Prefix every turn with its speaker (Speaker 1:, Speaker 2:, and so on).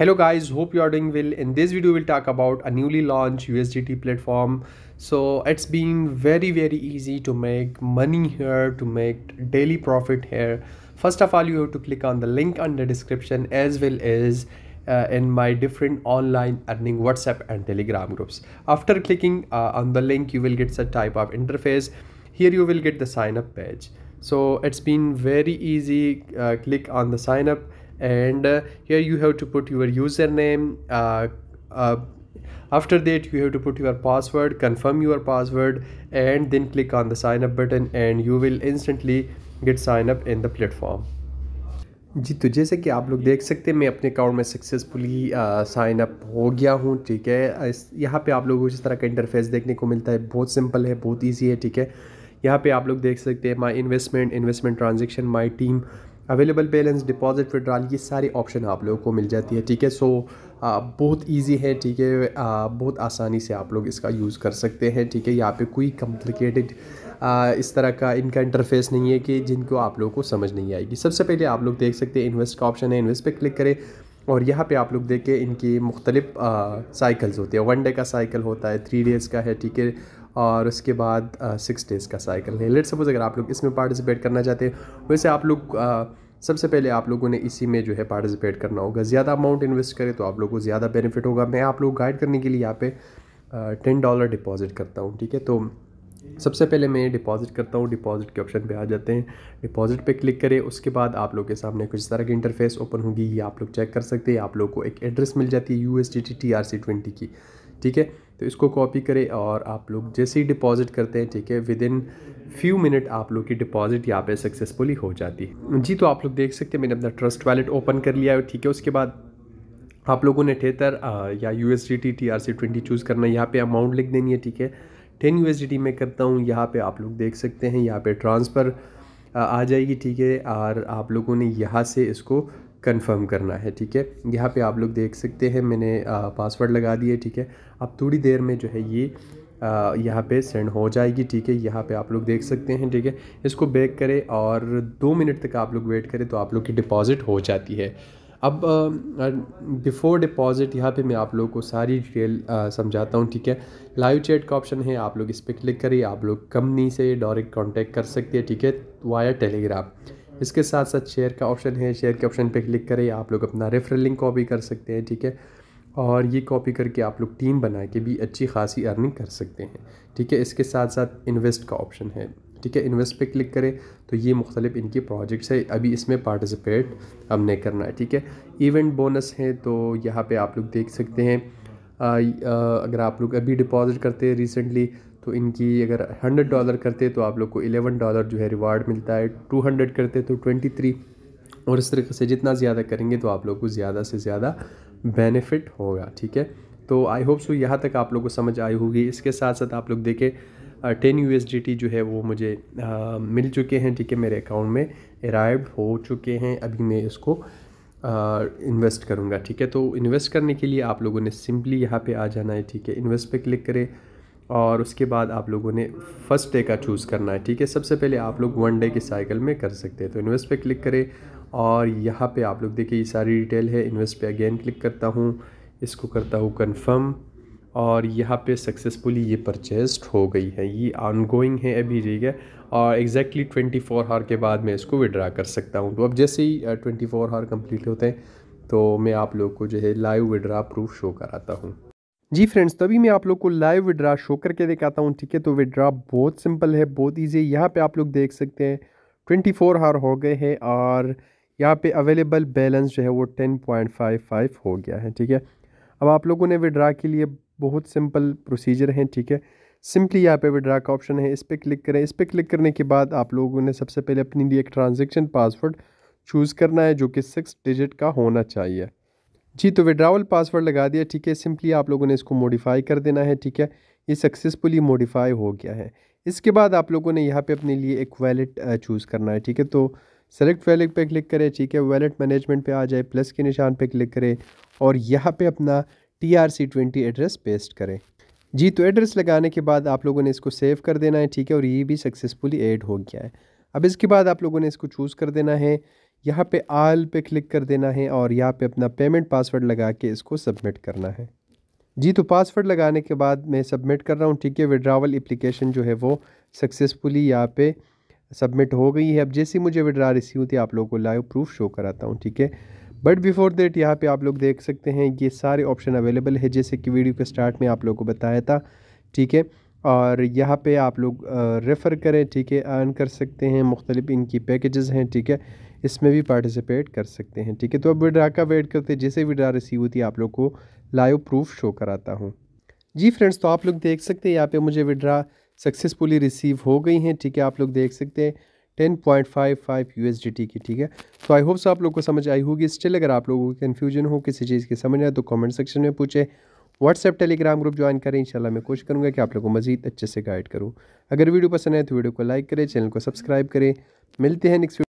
Speaker 1: hello guys hope you are doing well in this video we'll talk about a newly launched usdt platform so it's been very very easy to make money here to make daily profit here first of all you have to click on the link under description as well as uh, in my different online earning whatsapp and telegram groups after clicking uh, on the link you will get such type of interface here you will get the sign up page so it's been very easy uh, click on the sign up and uh, here you have to put your username uh, uh, after that you have to put your password confirm your password and then click on the sign up button and you will instantly get sign up in the platform जी तो जैसे कि आप लोग देख सकते हैं मैं अपने अकाउंट में सक्सेसफुली साइन अप हो गया हूं ठीक है इस यहाँ पे आप लोगों को जिस तरह का इंटरफेस देखने को मिलता है बहुत सिंपल है बहुत इजी है ठीक है यहाँ पे आप लोग देख सकते हैं my investment investment transaction my team available balance deposit withdrawal ये सारे ऑप्शन आप लोगों को मिल जाती है ठीक है सो बहुत इजी है ठीक है बहुत आसानी से आप लोग इसका यूज़ कर सकते हैं ठीक है यहाँ पे कोई कॉम्प्लिकेटेड इस तरह का इनका इंटरफेस नहीं है कि जिनको आप लोगों को समझ नहीं आएगी सबसे पहले आप लोग देख सकते हैं इन्वेस्ट का ऑप्शन है इन्वेस्ट पर क्लिक करें और यहाँ पे आप लोग देखें इनकी मुख्तलिफ साइकिल्स होती है वन डे का साइकिल होता है थ्री डेज़ का है ठीक है और उसके बाद सिक्स डेज़ का साइकिल है लेट सपोज़ अगर आप लोग इसमें पार्टिसिपेट करना चाहते हैं वैसे आप लोग सबसे पहले आप लोगों ने इसी में जो है पार्टिसिपेट करना होगा ज़्यादा अमाउंट इन्वेस्ट करें तो आप लोगों को ज़्यादा बेनिफिट होगा मैं आप लोग गाइड करने के लिए यहाँ पे टेन डॉलर डिपॉजिट करता हूँ ठीक है तो सबसे पहले मैं डिपॉजिट करता हूँ डिपॉजिट के ऑप्शन पे आ जाते हैं डिपॉजिट पे क्लिक करें उसके बाद आप लोग के सामने कुछ तरह की इंटरफेस ओपन होगी ये आप लोग चेक कर सकते हैं आप लोग को एक एड्रेस मिल जाती है U S T T R C twenty की ठीक है तो इसको कॉपी करें और आप लोग जैसे ही डिपॉज़िट करते हैं ठीक है विद इन फ्यू मिनट आप लोग की डिपॉजिट यहाँ पे सक्सेसफुली हो जाती है जी तो आप लोग देख सकते हैं मैंने अपना ट्रस्ट वैलेट ओपन कर लिया है ठीक है उसके बाद आप लोगों ने ठेतर या U S D T T R C twenty choose करना है यहाँ पर अमाउंट लिख देनी है ठीक है ten U S D T में करता हूँ यहाँ पर आप लोग देख सकते हैं यहाँ पर ट्रांसफ़र आ जाएगी ठीक है और आप लोगों ने यहाँ से इसको कंफर्म करना है ठीक है यहाँ पे आप लोग देख सकते हैं मैंने पासवर्ड लगा दिए ठीक है अब थोड़ी देर में जो है ये यहाँ पे सेंड हो जाएगी ठीक है यहाँ पे आप लोग देख सकते हैं ठीक है इसको बैक करें और दो मिनट तक आप लोग वेट करें तो आप लोग की डिपॉज़िट हो जाती है अब बिफ़ोर डिपॉज़िट यहाँ पे मैं आप लोगों को सारी डिटेल समझाता हूँ ठीक है लाइव चैट का ऑप्शन है आप लोग इस पर क्लिक करिए आप लोग कंपनी से डायरेक्ट कांटेक्ट कर सकते हैं ठीक है वाया टेलीग्राम इसके साथ साथ शेयर का ऑप्शन है शेयर के ऑप्शन पे क्लिक करें आप लोग अपना रेफरल लिंक कॉपी कर सकते हैं ठीक है और ये कॉपी करके आप लोग टीम बना के भी अच्छी खासी अर्निंग कर सकते हैं ठीक है इसके साथ साथ इन्वेस्ट का ऑप्शन है ठीक है इन्वेस्ट पे क्लिक करें तो ये मुख्तलिफ इनके प्रोजेक्ट्स है अभी इसमें पार्टिसिपेट हमने करना है ठीक है इवेंट बोनस है तो यहाँ पे आप लोग देख सकते हैं आ, आ, अगर आप लोग अभी डिपॉजिट करते हैं रिसेंटली तो इनकी अगर हंड्रेड डॉलर करते तो आप लोग को एलेवन डॉलर जो है रिवार्ड मिलता है टू हंड्रेड करते तो ट्वेंटी थ्री और इस तरीके से जितना ज़्यादा करेंगे तो आप लोग को ज़्यादा से ज़्यादा बेनिफिट होगा ठीक है तो आई होप सो यहाँ तक आप लोग को समझ आई होगी इसके साथ साथ आप लोग देखें टेन यू जो है वो मुझे आ, मिल चुके हैं ठीक है मेरे अकाउंट में अराइव हो चुके हैं अभी मैं इसको आ, इन्वेस्ट करूँगा ठीक है तो इन्वेस्ट करने के लिए आप लोगों ने सिंपली यहाँ पे आ जाना है ठीक है इन्वेस्ट पे क्लिक करें और उसके बाद आप लोगों ने फर्स्ट डे का चूज़ करना है ठीक है सबसे पहले आप लोग वन डे की साइकिल में कर सकते हैं तो इन्वेस्ट पे क्लिक करें और यहाँ पे आप लोग देखिए ये सारी डिटेल है इन्वेस्ट पे अगेन क्लिक करता हूँ इसको करता हूँ कंफर्म और यहाँ पे सक्सेसफुली ये परचेज हो गई है ये ऑनगोइंग है अभी ठीक है और एग्जैक्टली ट्वेंटी फोर आवर के बाद मैं इसको विड्रा कर सकता हूँ तो अब जैसे ही ट्वेंटी फोर आवर कम्प्लीट होते हैं तो मैं आप लोग को जो है लाइव विड्रा प्रूफ शो कराता हूँ जी फ्रेंड्स तभी मैं आप लोग को लाइव विड्रा शो करके दिखाता हूँ ठीक है तो विड्रा बहुत सिंपल है बहुत ईजी है यहाँ पे आप लोग देख सकते हैं ट्वेंटी फोर हार हो गए हैं और यहाँ पे अवेलेबल बैलेंस जो है वो टेन पॉइंट फाइव फाइव हो गया है ठीक है अब आप लोगों ने विड्रा के लिए बहुत सिंपल प्रोसीजर है ठीक है सिंपली यहाँ पे विड्रा का ऑप्शन है इस पर क्लिक करें इस पर क्लिक करने के बाद आप लोगों ने सबसे पहले अपने लिए एक ट्रांजेक्शन पासवर्ड चूज़ करना है जो कि सिक्स डिजिट का होना चाहिए जी तो विड्रावल पासवर्ड लगा दिया ठीक है सिंपली आप लोगों ने इसको मॉडिफाई कर देना है ठीक है ये सक्सेसफुली मॉडिफाई हो गया है इसके बाद आप लोगों ने यहाँ पे अपने लिए एक वैलेट चूज़ करना है ठीक है तो सेलेक्ट वैलेट पे क्लिक करें ठीक है वैलेट मैनेजमेंट पे आ जाए प्लस के निशान पे क्लिक करें और यहाँ पे अपना T R C twenty address paste करें जी तो एड्रेस लगाने के बाद आप लोगों ने इसको सेव कर देना है ठीक है और ये भी सक्सेसफुली एड हो गया है अब इसके बाद आप लोगों ने इसको चूज़ कर देना है यहाँ पे आल पे क्लिक कर देना है और यहाँ पे अपना पेमेंट पासवर्ड लगा के इसको सबमिट करना है जी तो पासवर्ड लगाने के बाद मैं सबमिट कर रहा हूँ ठीक है विड्रावल एप्लीकेशन जो है वो सक्सेसफुली यहाँ पे सबमिट हो गई है अब जैसे मुझे विड्रा रिसीव होती है आप लोगों को लाइव प्रूफ शो कराता हूँ ठीक है बट बिफोर देट यहाँ पर आप लोग देख सकते हैं ये सारे ऑप्शन अवेलेबल है जैसे कि वीडियो के स्टार्ट में आप लोग को बताया था ठीक है और यहाँ पे आप लोग रेफ़र करें ठीक है अर्न कर सकते हैं मुख्तलिफ इनकी पैकेजेस हैं ठीक है इसमें भी पार्टिसिपेट कर सकते हैं ठीक है तो अब विड्रा का वेट करते जैसे विड्रा रिसीव होती है आप लोग को लाइव प्रूफ शो कराता हूँ जी फ्रेंड्स तो आप लोग देख सकते हैं यहाँ पे मुझे विड्रा सक्सेसफुली रिसीव हो गई हैं ठीक है आप लोग देख सकते हैं ten point five five U S D T की ठीक है तो आई होप्स आप लोग को समझ आई होगी स्टिल अगर आप लोगों को कन्फ्यूजन हो किसी चीज़ की समझ आए तो कॉमेंट सेक्शन में पूछें व्हाट्सएप टेलीग्राम ग्रुप ज्वाइन करें इंशाल्लाह मैं कोशिश करूँगा कि आप लोगों को मजीद अच्छे से गाइड करूँ अगर वीडियो पसंद है तो वीडियो को लाइक करें चैनल को सब्सक्राइब करें मिलते हैं नेक्स्ट